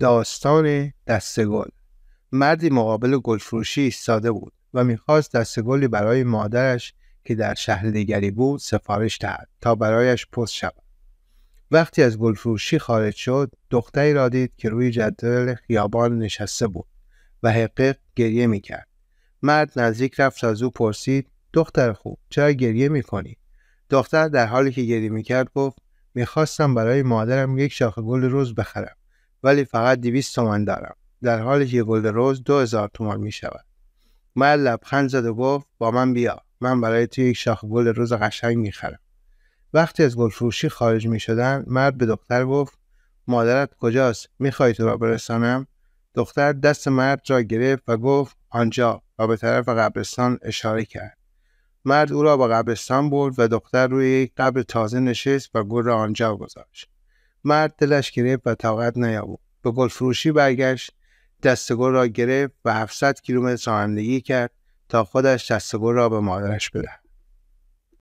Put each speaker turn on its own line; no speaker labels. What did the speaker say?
داستان دستگل مردی مقابل گلفروشی ایستاده بود و میخواست دستگلی برای مادرش که در شهر دیگری بود سفارش دهد تا برایش پست شود وقتی از گلفروشی خارج شد دختری را دید که روی جدول خیابان نشسته بود و حقیق گریه میکرد مرد نزدیک رفت از او پرسید دختر خوب چرا گریه میکنی دختر در حالی که گریه میکرد گفت میخواستم برای مادرم یک شاخه گل روز بخرم ولی فقط 200 تومان دارم در حالی که گلد روز 2000 تومان می شود مرد لبخند زد و گفت با من بیا من برای تو یک شاخ گل روز قشنگ می خرم. وقتی از گل فروشی خارج می شدن مرد به دختر گفت مادرت کجاست میخوای تو را برسانم دختر دست مرد را گرفت و گفت آنجا و به طرف قبرستان اشاره کرد مرد او را به قبرستان برد و دختر روی یک قبر تازه نشست و گل را آنجا گذاشت مرد دلش گرفت و طاقت نیاورد به گل فروشی برگشت دستگل را گرفت و 700 کیلومتر رانندگی کرد تا خودش دستگل را به مادرش بدهد